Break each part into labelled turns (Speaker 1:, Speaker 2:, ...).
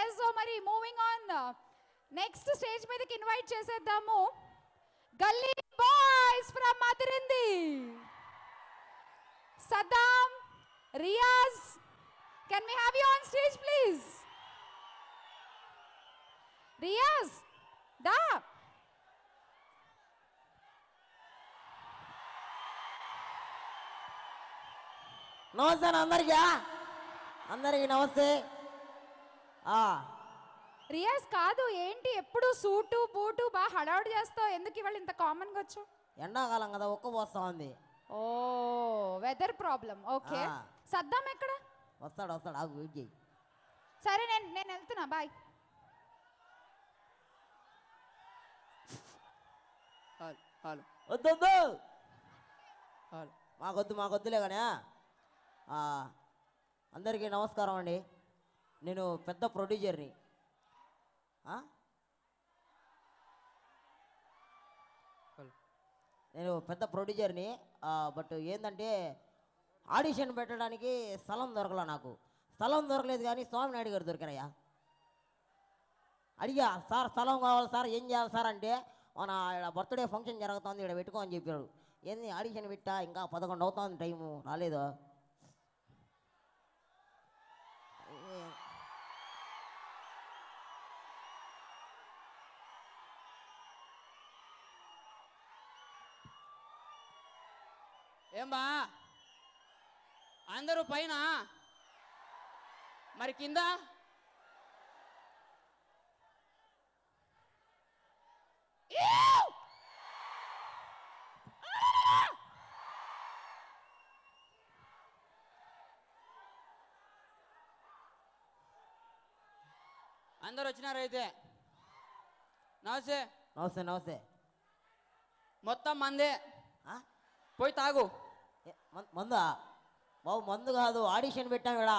Speaker 1: Yes so మరి moving on next stage మీదకి invite చేసేద్దాము గల్లీ బాయ్స్ ఫ్రమ్ మధురింది Saddam Riyaz can we have you on stage please Riyaz దా
Speaker 2: నమస్తే అందరికీ అందరికీ నమస్తే
Speaker 1: రియాజ్ కాదు ఏంటి ఎప్పుడు సూటు బూటు బాగా హడావుడు చేస్తావు ఎందుకు ఇవాళ ఇంత కామన్ గా వచ్చావు
Speaker 2: ఎండాకాలం కదా ఒక్క పోస్తా ఉంది
Speaker 1: ఓ వెదర్ ప్రాబ్లం ఓకే సద్దాం ఎక్కడ
Speaker 2: వస్తాడు వస్తాడు ఆగు వెయిట్ చేయి
Speaker 1: సరే నేను నేను వెళ్తున్నా బాయ్
Speaker 2: వద్దు వద్దు మాకొద్దు మాకొద్దులే కానీ అందరికీ నమస్కారం అండి నేను పెద్ద ప్రొడ్యూసర్ని నేను పెద్ద ప్రొడ్యూసర్ని బట్ ఏంటంటే ఆడిషన్ పెట్టడానికి స్థలం దొరకల నాకు స్థలం దొరకలేదు కానీ స్వామినాయుడు గారు దొరికినాయా అడిగా సార్ స్థలం కావాలి సార్ ఏం చేయాలి సార్ అంటే మన ఇక్కడ బర్త్డే ఫంక్షన్ జరుగుతుంది ఇక్కడ పెట్టుకోమని చెప్పాడు ఏంది ఆడిషన్ పెట్టా ఇంకా పదకొండు అవుతుంది టైము రాలేదు
Speaker 1: ఏంబా అందరూ పైన మరి కింద అందరు వచ్చినారు అయితే నమస్తే నమస్తే నమస్తే మొత్తం మందే పోయి తాగు మందా
Speaker 2: బాబు మందు కాదు ఆడిషన్ పెట్టాం ఇక్కడ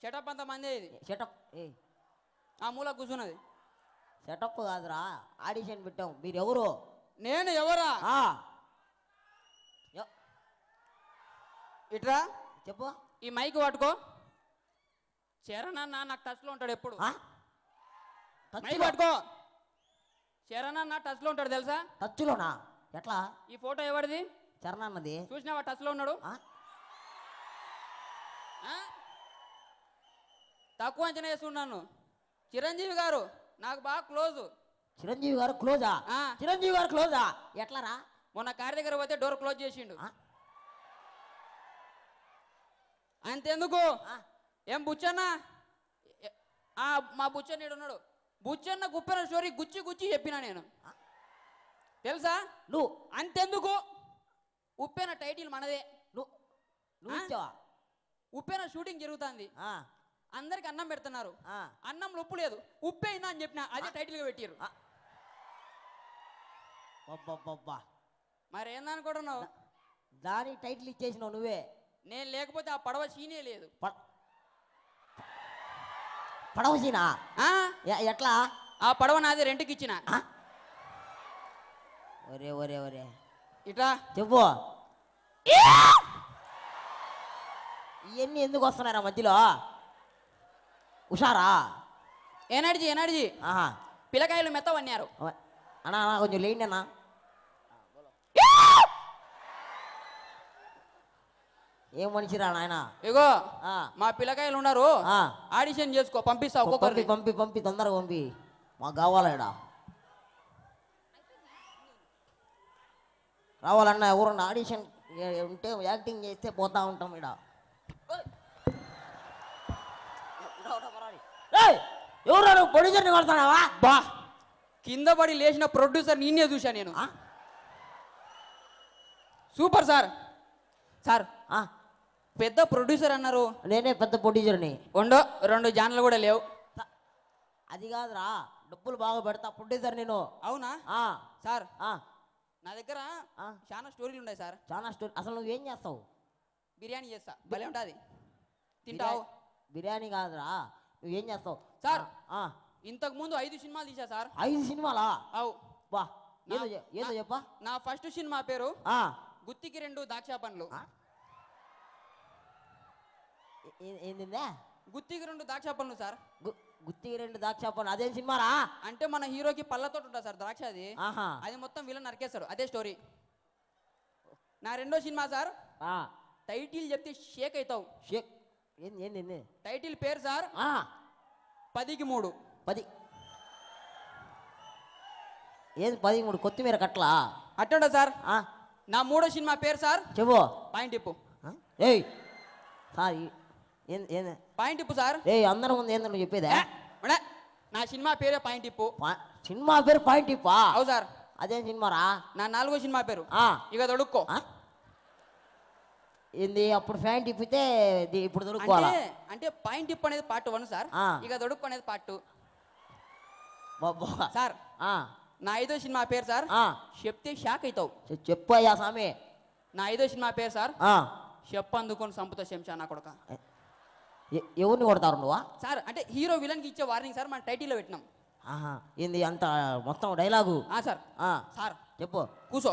Speaker 2: సెటప్ అంత మంది సెటప్ ఏ ఆ మూల కూర్చున్నది సెటప్ కాదురా ఆడిషన్ పెట్టాం మీరు ఎవరు
Speaker 1: నేను ఎవరా ఇట్రా చెప్పు ఈ మైక్ పట్టుకో అన్న నాకు టచ్లో ఉంటాడు ఎప్పుడు మైక్ పట్టుకో చరణన్న టచ్లో ఉంటాడు తెలుసా
Speaker 2: టచ్లోనా ఎట్లా
Speaker 1: ఈ ఫోటో ఎవరిది చరణ్ అన్నది చూసినావా టచ్ లో ఉన్నాడు తక్కువ అంచనా వేస్తున్నాను చిరంజీవి గారు నాకు బాగా క్లోజ్
Speaker 2: చిరంజీవి గారు క్లోజా చిరంజీవి గారు
Speaker 1: క్లోజా ఎట్లారా మొన్న కారి దగ్గర పోతే డోర్ క్లోజ్ చేసిండు అంతెందుకు ఏం బుచ్చన్న మా బుచ్చన్న ఉన్నాడు బుచ్చన్న గుప్పెన స్టోరీ గుచ్చి గుచ్చి చెప్పిన నేను తెలుసా నువ్వు అంతెందుకు ఉప్పెన టైటిల్ మనదే నువ్వు ఇచ్చావా ఉప్పెన షూటింగ్ జరుగుతుంది ఆ, అందరికి అన్నం పెడుతున్నారు ఆ. అన్నంలో ఉప్పు లేదు ఉప్పు అని చెప్పిన అదే టైటిల్ గా పెట్టారు మరి ఏందనుకుంటున్నావు దానికి టైటిల్ ఇచ్చేసినావు నువ్వే నేను లేకపోతే ఆ పడవ సీనే లేదు పడవ సీనా ఆ ఎ- ఎట్లా ఆ పడవ నాది రెండుకి ఇచ్చిన
Speaker 2: ఒరే ఒరే ఒరే ఇటా చెప్పు ఇవన్నీ ఎందుకు వస్తున్నారా మధ్యలో హుషారా
Speaker 1: ఎనర్జీ ఎనర్జీ ఆహా పిల్లకాయలు మెత్తవన్నారు అన్నా అన్నా కొంచెం లేండి అన్నా ఏం మనిషిరా నాయన ఇగో మా పిల్లకాయలు ఉన్నారు ఆడిషన్ చేసుకో పంపిస్తా ఒక్కొక్కరికి
Speaker 2: పంపి పంపి తొందరగా పంపి మాకు కావాలడా రావాలన్నా ఎవరన్నా ఆడిషన్ ఉంటే యాక్టింగ్ చేస్తే పోతా ఉంటాం ఇక్కడ ఎవరు
Speaker 1: ప్రొడ్యూసర్ ప్రొడ్యూసర్ని కొడతానావా బా కింద పడి లేచిన ప్రొడ్యూసర్ నిన్నే చూశాను నేను సూపర్ సార్ సార్ పెద్ద ప్రొడ్యూసర్ అన్నారు నేనే పెద్ద ప్రొడ్యూసర్ని రెండు రెండు జాన్లు కూడా లేవు
Speaker 2: అది కాదురా డబ్బులు బాగా పెడతా ప్రొడ్యూసర్ నేను అవునా సార్
Speaker 1: నా దగ్గర చాలా స్టోరీలు ఉన్నాయి సార్
Speaker 2: చాలా స్టోరీ అసలు నువ్వు ఏం చేస్తావు బిర్యానీ చేస్తా భలే ఉంటుంది తింటావు బిర్యానీ కాదురా నువ్వు ఏం చేస్తావు సార్
Speaker 1: ఇంతకు ముందు ఐదు సినిమాలు తీసా సార్ ఐదు సినిమాలా అవు వా ఏదో ఏదో చెప్పా నా ఫస్ట్ సినిమా పేరు గుత్తికి రెండు ద్రాక్ష పండ్లు ఏందిందా గుత్తికి రెండు ద్రాక్ష పండ్లు సార్ గుత్తికి రెండు ద్రాక్ష పండు అదే సినిమారా అంటే మన హీరోకి పళ్ళతో ఉంటుంది సార్ ద్రాక్ష అది ఆహా అది మొత్తం వీళ్ళని నరికేస్తాడు అదే స్టోరీ నా రెండో సినిమా సార్ టైటిల్ చెప్తే షేక్ అవుతావు షేక్ ఏంది ఏంది ఏంది టైటిల్ పేరు సార్ పదికి మూడు
Speaker 2: పది ఏది పది మూడు కొత్తిమీర కట్లా అట్టండా సార్ నా మూడో సినిమా పేరు సార్ చెప్పు పాయింట్ ఇప్పు ఏయ్ సార్ పాయింట్ ఇప్పు సార్ ఏ అందరం ఉంది ఏందని నువ్వు చెప్పేదా
Speaker 1: నా సినిమా పేరే పాయింట్ ఇప్పు సినిమా పేరు పాయింట్ ఇప్పా అవు సార్ అదేం సినిమారా నా నాలుగో సినిమా పేరు ఇక దొడుక్కో ఏంది అప్పుడు
Speaker 2: ప్యాంట్ ఇప్పితే ఇప్పుడు దొరుకుకోవాలా
Speaker 1: అంటే పాయింట్ ఇప్పు అనేది పార్ట్ వన్ సార్ ఇక దొడుక్కు అనేది పార్ట్ టూ సార్ నా ఐదో సినిమా పేరు సార్ చెప్తే షాక్ అవుతావు చెప్పయ్యా స్వామి నా ఐదో సినిమా పేరు సార్ చెప్పందుకొని సంపుతో శంషా నా కొడుక
Speaker 2: ఎవరిని కొడతారు నువ్వా
Speaker 1: సార్ అంటే హీరో విలన్కి ఇచ్చే వార్నింగ్ సార్ మన టైటిల్లో పెట్టినాం
Speaker 2: ఆహా ఏంది అంత మొత్తం డైలాగు
Speaker 1: సార్ సార్
Speaker 2: చెప్పు కూర్చో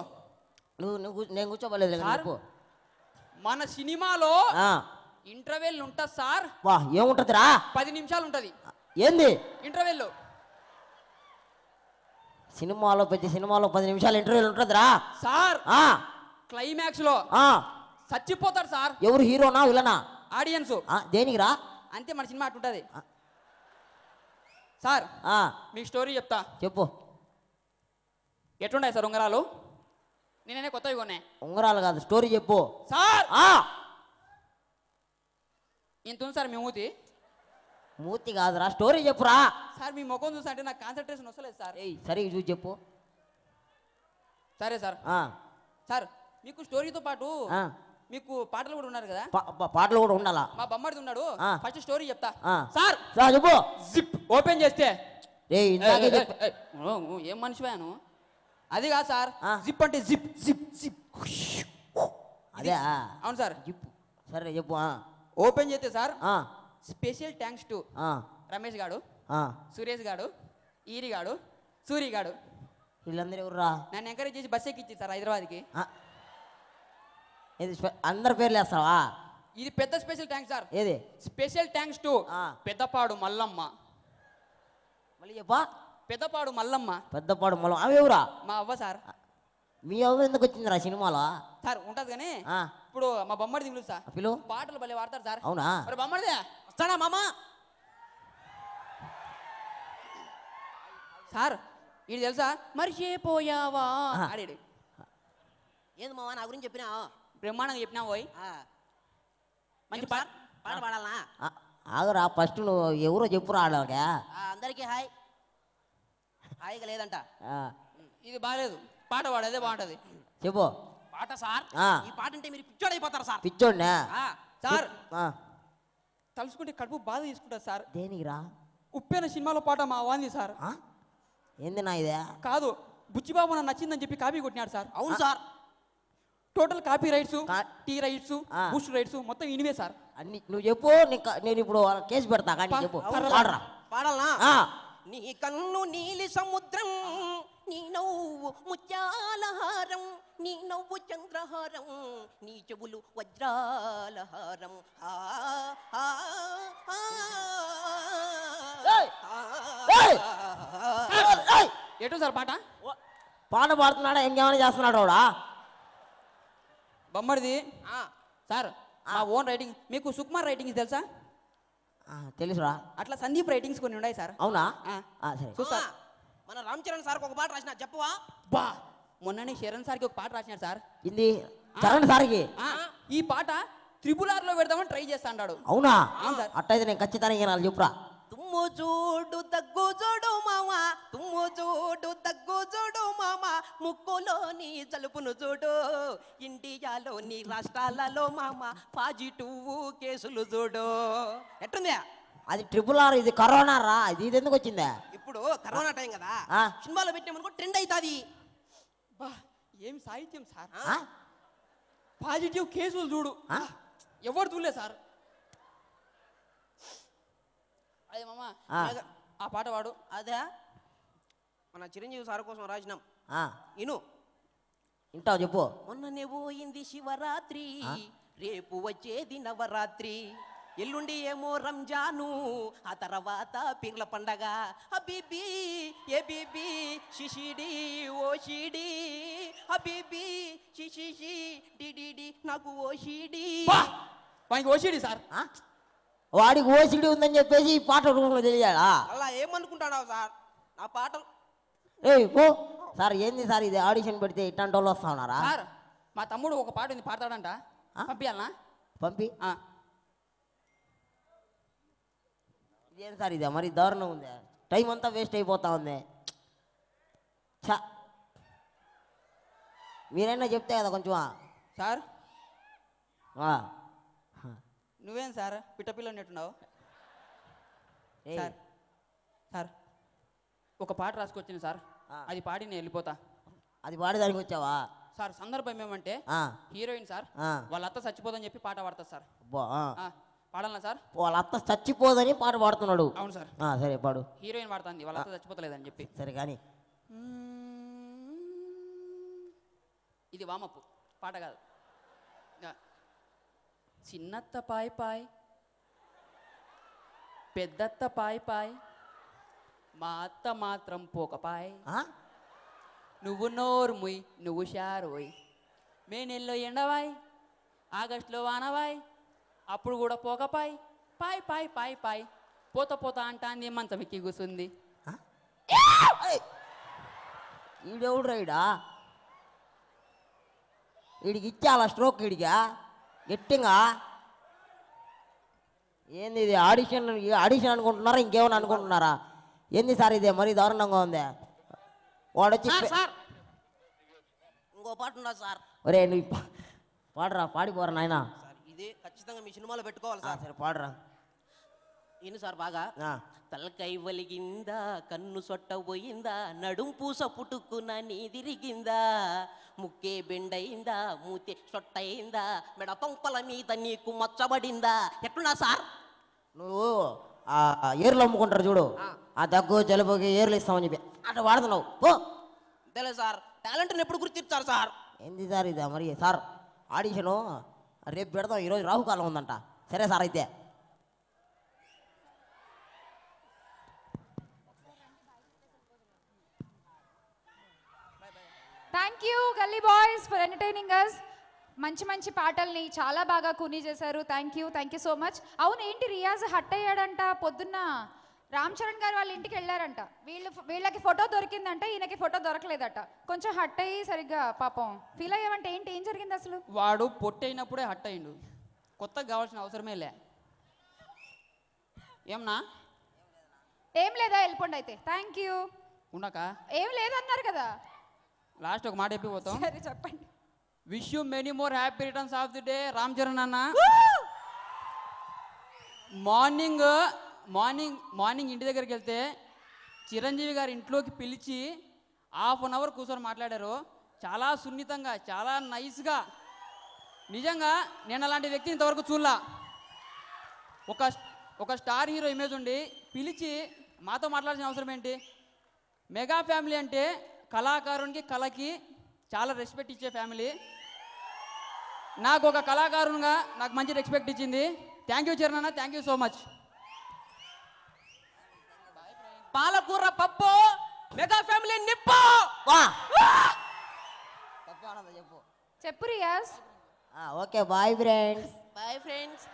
Speaker 2: నువ్వు నువ్వు నేను కూర్చోబోలేదు చెప్పు
Speaker 1: మన సినిమాలో ఇంటర్వెల్ ఉంటుంది సార్
Speaker 2: వా ఏముంటదిరా
Speaker 1: పది నిమిషాలు ఉంటుంది ఏంది ఇంటర్వెల్
Speaker 2: సినిమాలో ప్రతి సినిమాలో పది నిమిషాలు ఇంటర్వెల్ ఉంటుందిరా
Speaker 1: సార్ క్లైమాక్స్ లో చచ్చిపోతారు సార్ ఎవరు
Speaker 2: హీరోనా విలనా ఆడియన్స్ దేనికి రా
Speaker 1: అంతే మన సినిమా ఉంటుంది సార్ మీ స్టోరీ చెప్తా చెప్పు ఎట్లున్నాయి సార్ ఉంగరాలు నేనే కొత్తవి కొన్నాయి
Speaker 2: ఉంగరాలు కాదు స్టోరీ చెప్పు
Speaker 1: సార్ ఇంత ఉంది సార్ మీ మూతి
Speaker 2: మూతి కాదురా స్టోరీ చెప్పురా
Speaker 1: సార్ మీ ముఖం చూసా అంటే నాకు కాన్సన్ట్రేషన్ వస్తలేదు సార్
Speaker 2: సరే చూసి చెప్పు
Speaker 1: సరే సార్ సార్ మీకు స్టోరీతో పాటు మీకు పాటలు కూడా ఉన్నారు కదా
Speaker 2: పాటలు కూడా ఉండాలా
Speaker 1: మా బొమ్మడి ఉన్నాడు ఫస్ట్ స్టోరీ చెప్తా సార్ సార్
Speaker 2: చెప్పు జిప్ ఓపెన్ చేస్తే ఏం
Speaker 1: పోయాను అది కాదు సార్ జిప్ అంటే జిప్ జిప్ జిప్ అదే అవును సార్ జిప్ సరే చెప్పు ఓపెన్ చేస్తే sir special thanks to Ramesh గాడు సురేష్ గాడు ఈరి గాడు సూరి గాడు వీళ్ళందరూ ఎవరు నన్ను ఎంకరేజ్ చేసి బస్ ఎక్కిచ్చి సార్ హైదరాబాద్కి
Speaker 2: ఇది అందరి పేర్లు వేస్తావా
Speaker 1: ఇది పెద్ద స్పెషల్ థ్యాంక్స్ సార్ ఏది special thanks to Peddapadu Mallamma మళ్ళీ చెప్పా పెద్దపాడు మల్లమ్మ
Speaker 2: పెద్దపాడు మల్లమ్మ అవి ఎవరా మా అవ్వ సార్ మీ అవ్వ ఎందుకు వచ్చింది రా సినిమాలో
Speaker 1: సార్ ఉంటది కానీ ఇప్పుడు మా బొమ్మడి దిగులు సార్ పిలు పాటలు భలే వాడతారు సార్ అవునా మరి బొమ్మడిదే వస్తాడా మామ సార్ ఇది తెలుసా మర్చిపోయావా అడిడు ఏంది మావా నా గురించి చెప్పినా బ్రహ్మాండంగా చెప్పినావు పోయి మంచి పాట పాట పాడాలా
Speaker 2: ఆగురా ఫస్ట్ నువ్వు ఎవరో చెప్పు ఆడవాగా
Speaker 1: అందరికీ హాయ్ హాయిగా లేదంట ఇది బాగాలేదు పాట పాడేదే బాగుంటది చెప్పు పాట సార్ ఈ పాట అంటే మీరు పిచ్చోడ్ అయిపోతారు సార్ పిచ్చోడ్ సార్ తలుచుకుంటే కడుపు బాధ తీసుకుంటారు సార్ దేనికిరా ఉప్పేన సినిమాలో పాట మా వాంది సార్ ఏంది నా ఇదే కాదు బుచ్చిబాబు నాకు నచ్చిందని చెప్పి కాపీ కొట్టినాడు సార్ అవును sir total copy rights tea rights Boost rights
Speaker 2: మొత్తం ఇనివే సార్ అన్ని నువ్వు చెప్పు నేను ఇప్పుడు కేసు పెడతా కానీ చెప్పు పాడరా
Speaker 1: పాడాలనా నీ కన్ను నీలి సముద్రం నీ నవ్వు ముత్యాలహారం నీ నవ్వు చంద్రహారం నీ చెవులు వజ్రాలహారం ఎటు సార్ పాట పాట పాడుతున్నాడా ఇంకేమైనా చేస్తున్నాడు వాడా బొమ్మడిది సార్ మా ఓన్ రైటింగ్ మీకు సుకుమార్ రైటింగ్స్ తెలుసా తెలుసురా అట్లా సందీప్ రైటింగ్స్ కొన్ని ఉన్నాయి సార్
Speaker 2: అవునా చూసా
Speaker 1: మన రామ్ చరణ్ సార్ ఒక పాట రాసిన చెప్పవా బా మొన్ననే శరణ్ సార్కి ఒక పాట రాసినాడు సార్
Speaker 2: ఇది చరణ్ సార్కి
Speaker 1: ఈ పాట త్రిపుల్ ఆర్లో పెడదామని ట్రై చేస్తా అన్నాడు
Speaker 2: అవునా అట్టయితే నేను ఖచ్చితంగా చెప్పురా
Speaker 1: తుమ్ము చూడు దగ్గు చూడు మామ తుమ్ము చూడు దగ్గు చూడు మామ ముక్కులోని జలుపును చూడు ఇండియాలోని రాష్ట్రాలలో మామ పాజిటివ్ కేసులు చూడు ఎట్టుందా
Speaker 2: అది ట్రిపుల్ ఆర్ ఇది కరోనా రా ఇది ఇది ఎందుకు వచ్చిందా
Speaker 1: ఇప్పుడు కరోనా టైం కదా ఆ. సినిమాలో పెట్టినామనుకో ట్రెండ్ అవుతుంది బా ఏం సాహిత్యం సార్ పాజిటివ్ కేసులు చూడు ఆ? ఎవరు చూడలేదు సార్ మామ ఆ పాట వాడు అదే మన చిరంజీవి సార్ కోసం రాసినాం ఇను వింటావు చెప్పు మొన్ననే పోయింది శివరాత్రి రేపు వచ్చేది నవరాత్రి ఎల్లుండి ఏమో రంజాను ఆ తర్వాత పిర్ల పండగ అబిబి ఏబిబి శిషిడి ఓ షిడి అబిబి శిషిషి డిడి నాకు ఓషిడి ఓషిడి సార్
Speaker 2: వాడికి ఓసిడి ఉందని చెప్పేసి ఈ పాట రూపంలో తెలియాలా
Speaker 1: అలా ఏమనుకుంటాడావు సార్ నా పాటలు
Speaker 2: ఏ పో సార్ ఏంది సార్ ఇది ఆడిషన్ పెడితే ఇట్లాంటి వాళ్ళు వస్తా ఉన్నారా
Speaker 1: సార్ మా తమ్ముడు ఒక పాట ఉంది పాడతాడంట ఆ? పంపియాలనా
Speaker 2: పంపి ఆ, ఇదేం సార్ ఇదే మరి దారుణం ఉంది టైం అంతా వేస్ట్ అయిపోతా ఉంది ఛ మీరైనా చెప్తే కదా కొంచెం సార్
Speaker 1: నువ్వేం సార్ పిట్టపిల్ల నెట్టున్నావు సార్ సార్ ఒక పాట రాసుకొచ్చింది సార్ అది పాడి నేను వెళ్ళిపోతా అది పాడేదానికి వచ్చావా సార్ సందర్భం ఏమంటే హీరోయిన్ సార్ వాళ్ళ అత్త చచ్చిపోదని చెప్పి పాట పాడతారు సార్ పాడాలా సార్ వాళ్ళ అత్త చచ్చిపోదని పాట పాడుతున్నాడు అవును సార్ సరే పాడు హీరోయిన్ పాడుతుంది వాళ్ళ అత్త చచ్చిపోతలేదని చెప్పి సరే కానీ ఇది వామప్ పాట కాదు చిన్నత్త పాయ్ పాయ్ పెద్దత్త పాయ్ పాయ్ మా అత్త మాత్రం పోకపాయ్ నువ్వు నోర్ముయ్ నువ్వు షారోయ్ మే నెల్లో ఎండవాయ్ ఆగస్టులో వానవాయ్ అప్పుడు కూడా పోకపాయ్ పాయ్ పాయ్ పాయ్ పాయ్ పోత పోత అంటా అని మంచం ఎక్కి కూసుంది ఈడెవడు రైడా
Speaker 2: వీడికి ఇచ్చాలా స్ట్రోక్ ఇడిగా ఎట్టింగా ఏంది ఇది ఆడిషన్ ఆడిషన్ అనుకుంటున్నారా ఇంకేమైనా అనుకుంటున్నారా ఏంది సార్ ఇది మరీ దారుణంగా ఉంది వాడొచ్చి
Speaker 1: ఇంకో పాట ఉన్నా సార్
Speaker 2: ఒరే నువ్వు పాడరా పాడిపోరా నాయన
Speaker 1: ఇది ఖచ్చితంగా మీ సినిమాలో పెట్టుకోవాలి సార్ సరే పాడరా ఇను సార్ బాగా తలకై వలిగిందా కన్ను సొట్ట పోయిందా నడుం పూస పుట్టుకున్న నీ తిరిగిందా ముక్కే బెండయిందా మూతే సొట్టయిందా మెడ పంపల మీద నీకు
Speaker 2: మచ్చబడిందా ఎట్లున్నా సార్ నువ్వు ఆ ఏర్లు అమ్ముకుంటారు చూడు ఆ దగ్గు జలుబుకి ఏర్లు ఇస్తామని చెప్పి అట్లా వాడుతున్నావు ఓ తెలియదు సార్ టాలెంట్ని ఎప్పుడు గుర్తిస్తారు సార్ ఏంది సార్ ఇది మరి సార్ ఆడిషను రేపు పెడదాం ఈరోజు రాహుకాలం ఉందంట సరే సార్ అయితే
Speaker 1: thank you gully boys for entertaining us మంచి మంచి పాటల్ని చాలా బాగా కూనీ చేశారు thank you thank you so much అవును ఏంటి రియాజ్ హట్ అయ్యాడంట పొద్దున్న రామ్ చరణ్ గారు వాళ్ళ ఇంటికి వెళ్ళారంట వీళ్ళు వీళ్ళకి ఫోటో దొరికిందంట ఈయనకి ఫోటో దొరకలేదట కొంచెం హట్ అయ్యి సరిగ్గా పాపం ఫీల్ అయ్యామంటే ఏంటి ఏం జరిగింది అసలు వాడు పొట్టైనప్పుడే హట్ అయ్యిండు కొత్తగా కావాల్సిన అవసరమే లే ఏమన్నా ఏం లేదా వెళ్ళిపోండి అయితే థ్యాంక్ యూ ఉండక ఏం లేదన్నారు కదా లాస్ట్ ఒక మాట చెప్పిపోతాం సరే చెప్పండి wish you many more happy returns of the day Ram Charan అన్న మార్నింగ్ మార్నింగ్ మార్నింగ్ ఇంటి దగ్గరికి వెళ్తే చిరంజీవి గారి ఇంట్లోకి పిలిచి హాఫ్ అన్ అవర్ కూర్చొని మాట్లాడారు చాలా సున్నితంగా చాలా నైస్గా నిజంగా నేను అలాంటి వ్యక్తిని ఇంతవరకు చూడలా ఒక ఒక స్టార్ హీరో ఇమేజ్ ఉండి పిలిచి మాతో మాట్లాడాల్సిన అవసరం ఏంటి మెగా ఫ్యామిలీ అంటే కళాకారునికి కళకి చాలా రెస్పెక్ట్ ఇచ్చే ఫ్యామిలీ నాకు ఒక కళాకారునిగా నాకు మంచి రెస్పెక్ట్ ఇచ్చింది thank you Charan thank you so much పాలకూర పప్పు మెగా ఫ్యామిలీ నిప్పు చెప్పు Riyaz
Speaker 2: okay bye friends bye friends